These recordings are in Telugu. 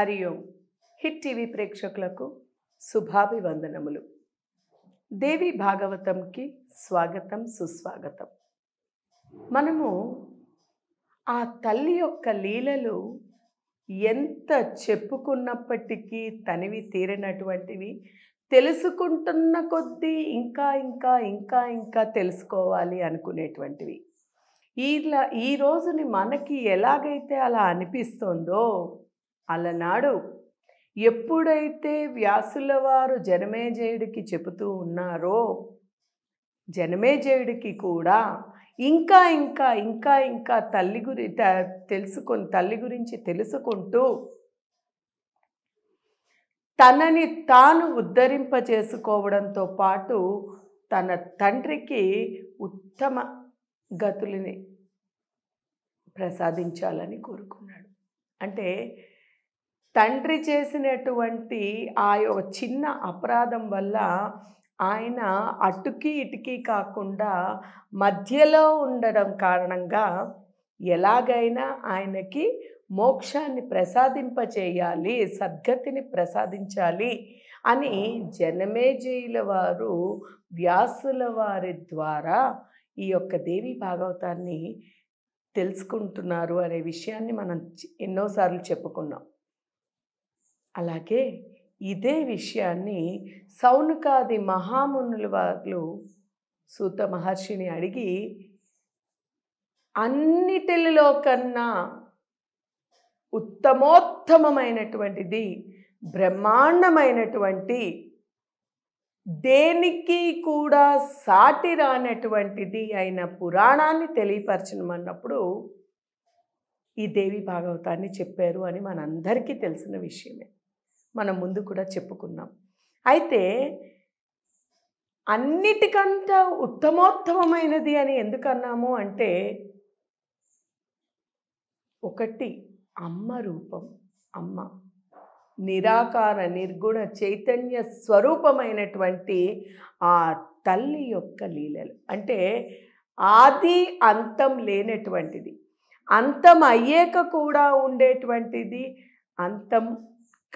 హరి ఓం హిట్ టీవీ ప్రేక్షకులకు శుభాభివందనములు దేవి భాగవతంకి స్వాగతం సుస్వాగతం మనము ఆ తల్లి యొక్క లీలలు ఎంత చెప్పుకున్నప్పటికీ తనివి తీరినటువంటివి తెలుసుకుంటున్న కొద్దీ ఇంకా ఇంకా ఇంకా ఇంకా తెలుసుకోవాలి అనుకునేటువంటివి ఇలా ఈ రోజుని మనకి ఎలాగైతే అలా అనిపిస్తోందో అలనాడు ఎప్పుడైతే వ్యాసుల వారు జనమేజయుడికి చెబుతూ ఉన్నారో జనమేజయుడికి కూడా ఇంకా ఇంకా ఇంకా ఇంకా తల్లి గురి తెలుసుకొని తల్లి గురించి తెలుసుకుంటూ తనని తాను ఉద్ధరింపజేసుకోవడంతో పాటు తన తండ్రికి ఉత్తమ గతులని ప్రసాదించాలని కోరుకున్నాడు అంటే తండ్రి చేసినటువంటి ఆ యొక్క చిన్న అపరాధం వల్ల ఆయన అటుకి ఇటుకి కాకుండా మధ్యలో ఉండడం కారణంగా ఎలాగైనా ఆయనకి మోక్షాన్ని ప్రసాదింపచేయాలి సద్గతిని ప్రసాదించాలి అని జనమేజయుల వారు వ్యాసుల వారి ద్వారా ఈ యొక్క దేవి భాగవతాన్ని తెలుసుకుంటున్నారు అనే విషయాన్ని మనం ఎన్నోసార్లు చెప్పుకున్నాం అలాగే ఇదే విషయాన్ని సౌనుకాది మహామునుల వాళ్ళు సూత మహర్షిని అడిగి అన్నిటిలో కన్నా ఉత్తమోత్తమమైనటువంటిది బ్రహ్మాండమైనటువంటి దేనికి కూడా సాటి రానటువంటిది అయిన పురాణాన్ని తెలియపరచమన్నప్పుడు ఈ దేవి భాగవతాన్ని చెప్పారు అని మనందరికీ తెలిసిన విషయమే మనం ముందు కూడా చెప్పుకున్నాం అయితే అన్నిటికంట ఉత్తమోత్తమమైనది అని ఎందుకన్నాము అంటే ఒకటి అమ్మ రూపం అమ్మ నిరాకార నిర్గుణ చైతన్య స్వరూపమైనటువంటి ఆ తల్లి యొక్క లీలలు అంటే ఆది అంతం లేనటువంటిది అంతం అయ్యాక కూడా ఉండేటువంటిది అంతం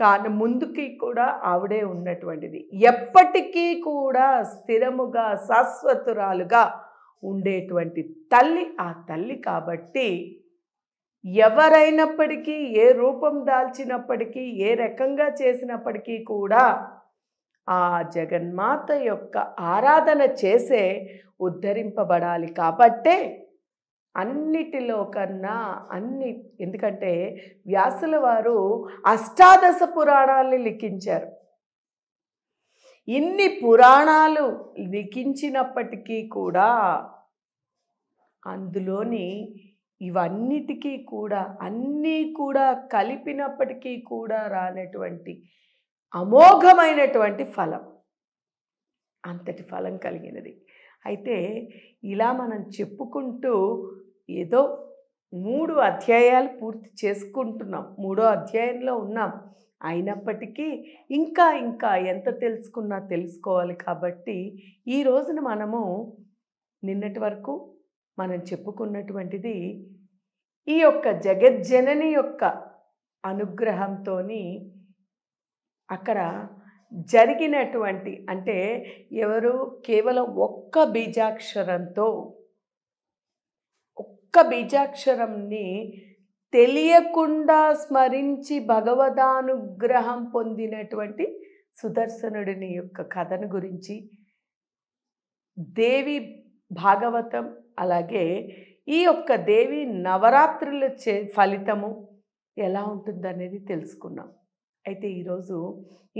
కానీ ముందుకి కూడా ఆవిడే ఉన్నటువంటిది ఎప్పటికీ కూడా స్థిరముగా శాశ్వతురాలుగా ఉండేటువంటి తల్లి ఆ తల్లి కాబట్టి ఎవరైనప్పటికీ ఏ రూపం దాల్చినప్పటికీ ఏ రకంగా చేసినప్పటికీ కూడా ఆ జగన్మాత యొక్క ఆరాధన చేసే ఉద్ధరింపబడాలి కాబట్టే అన్నిటిలో కన్నా అన్ని ఎందుకంటే వ్యాసుల వారు అష్టాదశ పురాణాల్ని లిఖించారు ఇన్ని పురాణాలు లిఖించినప్పటికీ కూడా అందులోని ఇవన్నిటికీ కూడా అన్నీ కూడా కలిపినప్పటికీ కూడా రానటువంటి అమోఘమైనటువంటి ఫలం అంతటి ఫలం కలిగినది అయితే ఇలా మనం చెప్పుకుంటూ ఏదో మూడు అధ్యాయాలు పూర్తి చేసుకుంటున్నాం మూడో అధ్యాయంలో ఉన్నాం అయినప్పటికీ ఇంకా ఇంకా ఎంత తెలుసుకున్నా తెలుసుకోవాలి కాబట్టి ఈ రోజున మనము నిన్నటి వరకు మనం చెప్పుకున్నటువంటిది ఈ యొక్క జగజ్జనని యొక్క అనుగ్రహంతో అక్కడ జరిగినటువంటి అంటే ఎవరు కేవలం ఒక్క బీజాక్షరంతో ఒక్క బీజాక్షరంని తెలియకుండా స్మరించి భగవదానుగ్రహం పొందినటువంటి సుదర్శనుడిని యొక్క కథను గురించి దేవి భాగవతం అలాగే ఈ యొక్క దేవి నవరాత్రుల చే ఫలితము ఎలా ఉంటుందనేది తెలుసుకున్నాం అయితే ఈరోజు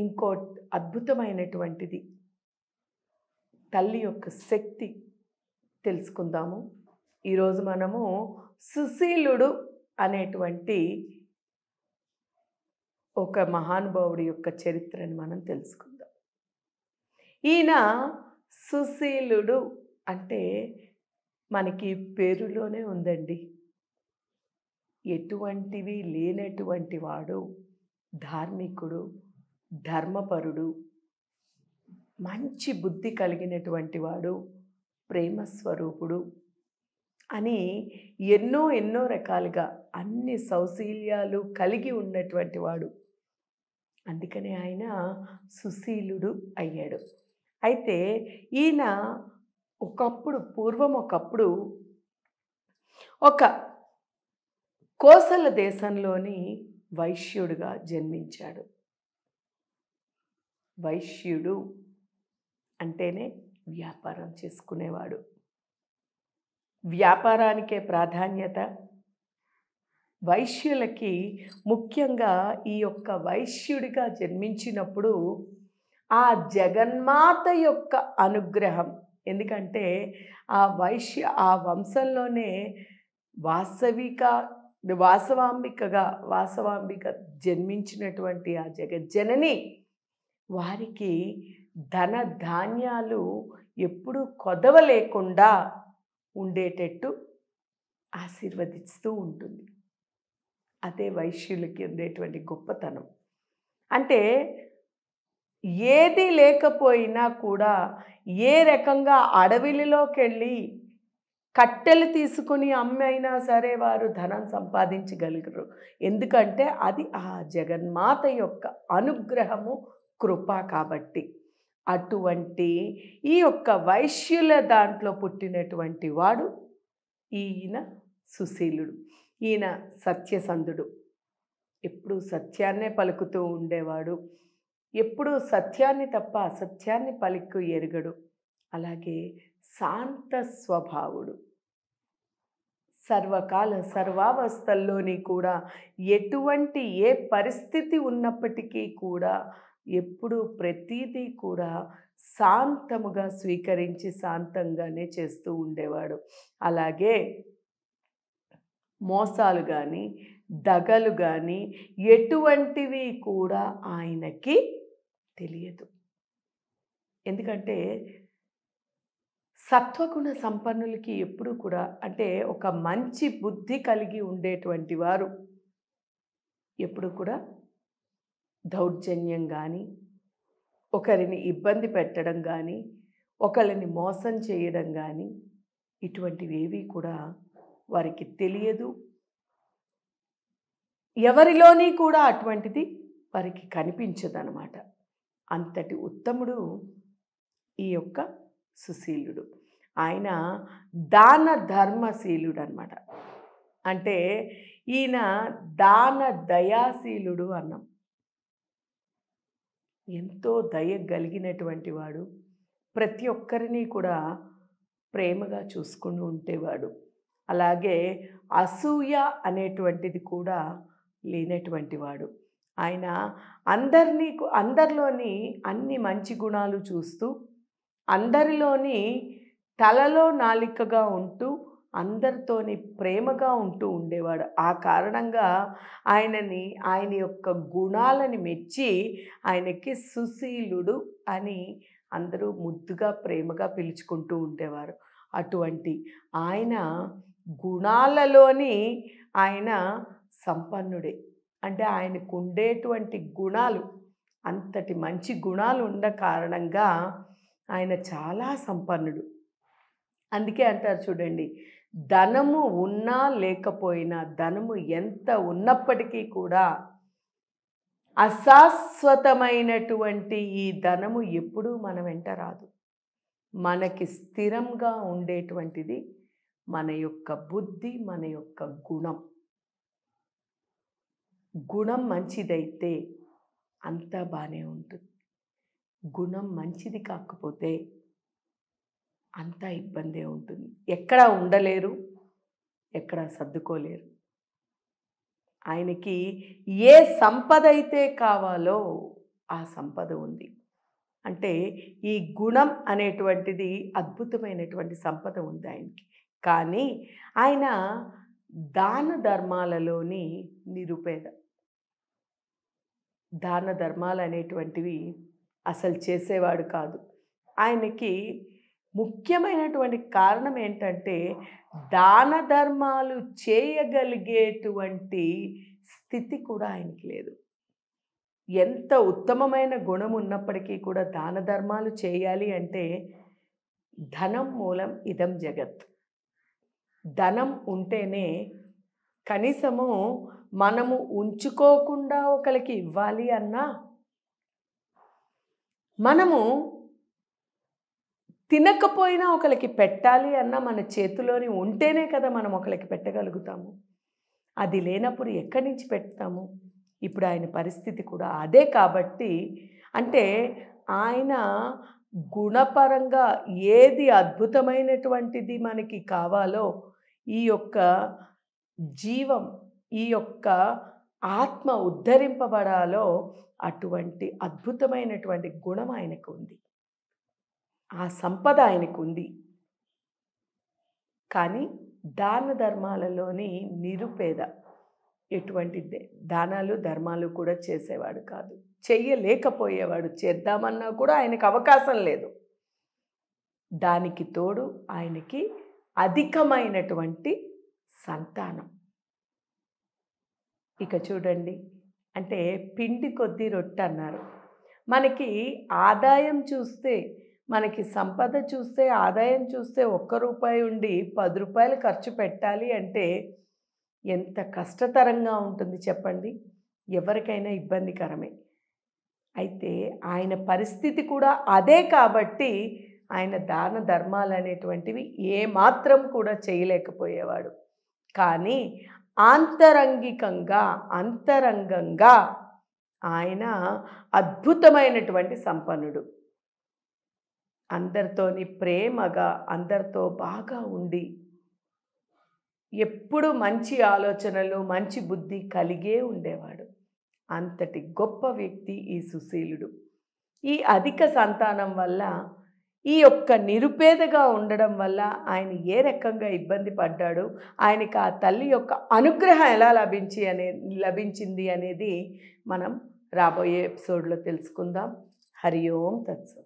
ఇంకో అద్భుతమైనటువంటిది తల్లి యొక్క శక్తి తెలుసుకుందాము ఈరోజు మనము సుశీలుడు అనేటువంటి ఒక మహానుభావుడి యొక్క చరిత్రను మనం తెలుసుకుందాం ఈయన సుశీలుడు అంటే మనకి పేరులోనే ఉందండి ఎటువంటివి లేనటువంటి వాడు ధార్మికుడు ధర్మపరుడు మంచి బుద్ధి కలిగినటువంటి వాడు ప్రేమస్వరూపుడు అని ఎన్నో ఎన్నో రకాలుగా అన్ని సౌశీల్యాలు కలిగి ఉన్నటువంటి వాడు అందుకనే ఆయన సుశీలుడు అయ్యాడు అయితే ఈయన ఒకప్పుడు పూర్వం ఒకప్పుడు ఒక కోసల దేశంలోని వైశ్యుడుగా జన్మించాడు వైశ్యుడు అంటేనే వ్యాపారం చేసుకునేవాడు వ్యాపారానికే ప్రాధాన్యత వైశ్యులకి ముఖ్యంగా ఈ యొక్క వైశ్యుడిగా జన్మించినప్పుడు ఆ జగన్మాత యొక్క అనుగ్రహం ఎందుకంటే ఆ వైశ్య ఆ వంశంలోనే వాస్తవిక వాసవాంబికగా వాసవాంబిక జన్మించినటువంటి ఆ జగజ్జనని వారికి ధన ధాన్యాలు ఎప్పుడూ కొదవలేకుండా ఉండేటట్టు ఆశీర్వదిస్తూ ఉంటుంది అదే వైశ్యులకి ఉండేటువంటి గొప్పతనం అంటే ఏది లేకపోయినా కూడా ఏ రకంగా అడవిలోకి వెళ్ళి కట్టెలు తీసుకుని అమ్మైనా సరే వారు ధనం సంపాదించగలిగరు ఎందుకంటే అది ఆ జగన్మాత యొక్క అనుగ్రహము కృప కాబట్టి అటువంటి ఈ యొక్క వైశ్యుల దాంట్లో పుట్టినటువంటి వాడు ఈయన సుశీలుడు ఈయన సత్యసంధుడు ఎప్పుడూ సత్యాన్నే పలుకుతూ ఉండేవాడు ఎప్పుడూ సత్యాన్ని తప్ప అసత్యాన్ని పలికి ఎరగడు అలాగే శాంత స్వభావుడు సర్వకాల సర్వావస్థల్లోని కూడా ఎటువంటి ఏ పరిస్థితి ఉన్నప్పటికీ కూడా ఎప్పుడు ప్రతీదీ కూడా శాంతముగా స్వీకరించి శాంతంగానే చేస్తూ ఉండేవాడు అలాగే మోసాలు కానీ దగలు కానీ ఎటువంటివి కూడా ఆయనకి తెలియదు ఎందుకంటే సత్వగుణ సంపన్నులకి ఎప్పుడు కూడా అంటే ఒక మంచి బుద్ధి కలిగి ఉండేటువంటి వారు ఎప్పుడు కూడా దౌర్జన్యం కానీ ఒకరిని ఇబ్బంది పెట్టడం కానీ ఒకరిని మోసం చేయడం కానీ ఇటువంటివి ఏవి కూడా వారికి తెలియదు ఎవరిలోని కూడా అటువంటిది వారికి కనిపించదనమాట అంతటి ఉత్తముడు ఈ యొక్క సుశీలుడు ఆయన దాన ధర్మశీలుడు అనమాట అంటే ఈయన దాన దయాశీలుడు అన్నాం ఎంతో దయ కలిగినటువంటి వాడు ప్రతి ఒక్కరిని కూడా ప్రేమగా చూసుకుని ఉండేవాడు అలాగే అసూయ అనేటువంటిది కూడా లేనటువంటి వాడు ఆయన అందరినీ అందరిలోని అన్ని మంచి గుణాలు చూస్తూ అందరిలోని తలలో నాలికగా ఉంటూ అందరితోని ప్రేమగా ఉంటూ ఉండేవాడు ఆ కారణంగా ఆయనని ఆయన యొక్క గుణాలని మెచ్చి ఆయనకి సుశీలుడు అని అందరూ ముద్దుగా ప్రేమగా పిలుచుకుంటూ ఉండేవారు అటువంటి ఆయన గుణాలలోని ఆయన సంపన్నుడే అంటే ఆయనకు ఉండేటువంటి గుణాలు అంతటి మంచి గుణాలు ఉన్న కారణంగా ఆయన చాలా సంపన్నుడు అందుకే అంటారు చూడండి ధనము ఉన్నా లేకపోయినా ధనము ఎంత ఉన్నప్పటికీ కూడా అశాశ్వతమైనటువంటి ఈ ధనము ఎప్పుడూ మన వెంట రాదు మనకి స్థిరంగా ఉండేటువంటిది మన యొక్క బుద్ధి మన యొక్క గుణం గుణం మంచిదైతే అంతా బాగానే ఉంటుంది గుణం మంచిది కాకపోతే అంతా ఇబ్బందే ఉంటుంది ఎక్కడ ఉండలేరు ఎక్కడ సర్దుకోలేరు ఆయనకి ఏ సంపద అయితే కావాలో ఆ సంపద ఉంది అంటే ఈ గుణం అనేటువంటిది అద్భుతమైనటువంటి సంపద ఉంది ఆయనకి కానీ ఆయన దాన ధర్మాలలోని నిరుపేద దాన ధర్మాలు అనేటువంటివి అసలు చేసేవాడు కాదు ఆయనకి ముఖ్యమైనటువంటి కారణం ఏంటంటే దాన ధర్మాలు చేయగలిగేటువంటి స్థితి కూడా ఆయనకి లేదు ఎంత ఉత్తమమైన గుణం ఉన్నప్పటికీ కూడా దాన ధర్మాలు చేయాలి అంటే ధనం మూలం ఇదం జగత్ ధనం ఉంటేనే కనీసము మనము ఉంచుకోకుండా ఒకరికి ఇవ్వాలి అన్నా మనము తినకపోయినా ఒకరికి పెట్టాలి అన్న మన చేతిలోని ఉంటేనే కదా మనం ఒకరికి పెట్టగలుగుతాము అది లేనప్పుడు ఎక్కడి నుంచి పెడతాము ఇప్పుడు ఆయన పరిస్థితి కూడా అదే కాబట్టి అంటే ఆయన గుణపరంగా ఏది అద్భుతమైనటువంటిది మనకి కావాలో ఈ యొక్క జీవం ఈ యొక్క ఆత్మ ఉద్ధరింపబడాలో అటువంటి అద్భుతమైనటువంటి గుణం ఆయనకు ఉంది ఆ సంపద ఆయనకు ఉంది కానీ దాన ధర్మాలలోని నిరుపేద ఎటువంటి దానాలు ధర్మాలు కూడా చేసేవాడు కాదు చెయ్యలేకపోయేవాడు చేద్దామన్నా కూడా ఆయనకు అవకాశం లేదు దానికి తోడు ఆయనకి అధికమైనటువంటి సంతానం ఇక చూడండి అంటే పిండి కొద్ది రొట్టె అన్నారు మనకి ఆదాయం చూస్తే మనకి సంపద చూస్తే ఆదాయం చూస్తే ఒక్క రూపాయి ఉండి పది రూపాయలు ఖర్చు పెట్టాలి అంటే ఎంత కష్టతరంగా ఉంటుంది చెప్పండి ఎవరికైనా ఇబ్బందికరమే అయితే ఆయన పరిస్థితి కూడా అదే కాబట్టి ఆయన దాన ధర్మాలు అనేటువంటివి ఏమాత్రం కూడా చేయలేకపోయేవాడు కానీ ఆంతరంగికంగా అంతరంగంగా ఆయన అద్భుతమైనటువంటి సంపన్నుడు అందరితోని ప్రేమగా అందరితో బాగా ఉండి ఎప్పుడు మంచి ఆలోచనలు మంచి బుద్ధి కలిగే ఉండేవాడు అంతటి గొప్ప వ్యక్తి ఈ సుశీలుడు ఈ అధిక సంతానం వల్ల ఈ యొక్క నిరుపేదగా ఉండడం వల్ల ఆయన ఏ రకంగా ఇబ్బంది పడ్డాడు ఆయనకి ఆ తల్లి యొక్క అనుగ్రహం ఎలా లభించి అనే లభించింది అనేది మనం రాబోయే ఎపిసోడ్లో తెలుసుకుందాం హరి ఓం తత్సం